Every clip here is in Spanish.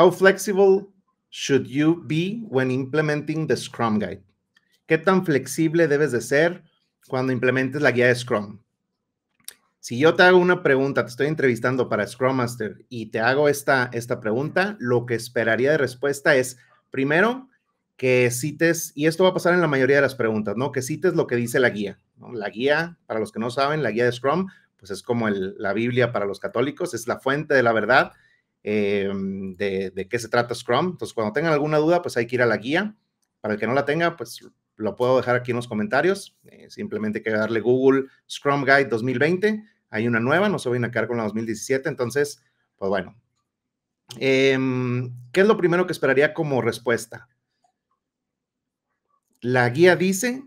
How flexible should you be when implementing the Scrum Guide? ¿Qué tan flexible debes de ser cuando implementes la guía de Scrum? Si yo te hago una pregunta, te estoy entrevistando para Scrum Master y te hago esta, esta pregunta, lo que esperaría de respuesta es, primero, que cites, y esto va a pasar en la mayoría de las preguntas, ¿no? Que cites lo que dice la guía. La guía, para los que no saben, la guía de Scrum, pues es como la Biblia para los católicos, es la fuente de la verdad Em, de, qué se trata Scrum. Entonces, cuando tengan alguna duda, pues hay que ir a la guía. Para el que no la tenga, pues lo puedo dejar aquí en los comentarios. Eh, simplemente hay que darle Google Scrum Guide 2020. Hay una nueva, no se vayan a quedar con la 2017. Entonces, pues bueno. Em, ¿Qué es lo primero que esperaría como respuesta? La guía dice,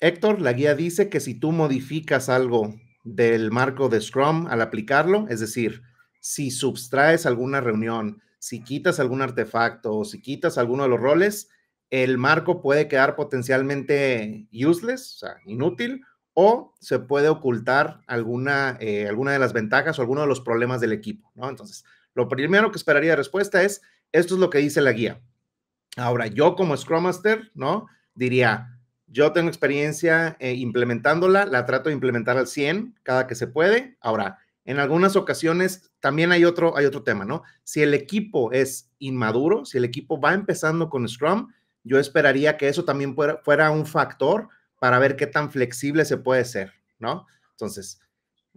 Héctor, la guía dice que si tú modificas algo del marco de Scrum al aplicarlo, es decir, si subtraes alguna reunión, si quitas algún artefacto o si quitas alguno de los roles, el marco puede quedar potencialmente useless, o sea, inútil, o se puede ocultar alguna, eh, alguna de las ventajas o alguno de los problemas del equipo, ¿no? Entonces, lo primero que esperaría de respuesta es, esto es lo que dice la guía. Ahora, yo como Scrum Master, ¿no? Diría, yo tengo experiencia eh, implementándola, la trato de implementar al 100 cada que se puede. Ahora, en algunas ocasiones también hay otro, hay otro tema, ¿no? Si el equipo es inmaduro, si el equipo va empezando con Scrum, yo esperaría que eso también fuera, un factor para ver qué tan flexible se puede ser, ¿no? Entonces,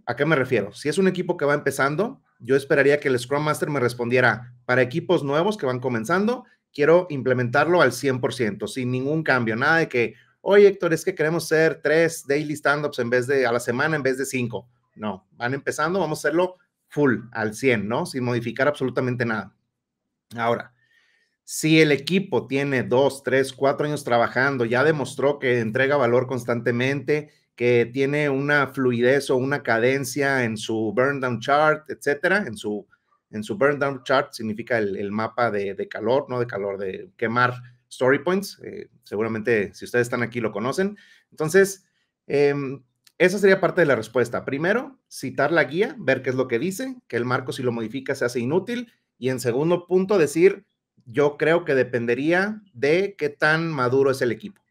¿a qué me refiero? Si es un equipo que va empezando, yo esperaría que el Scrum Master me respondiera, para equipos nuevos que van comenzando, quiero implementarlo al 100%, sin ningún cambio, nada de que, oye Héctor, es que queremos ser tres daily stand-ups en vez de, a la semana en vez de cinco no, van empezando, vamos a hacerlo full, al 100, ¿no? Sin modificar absolutamente nada. Ahora, si el equipo tiene dos, tres, cuatro años trabajando, ya demostró que entrega valor constantemente, que tiene una fluidez o una cadencia en su burn down chart, etcétera, en su, en su burn down chart significa el, mapa de, calor, no de calor, de quemar story points. Eh, seguramente si ustedes están aquí lo conocen. Entonces, eh, esa sería parte de la respuesta. Primero, citar la guía, ver qué es lo que dice, que el marco si lo modifica se hace inútil. Y en segundo punto, decir, yo creo que dependería de qué tan maduro es el equipo.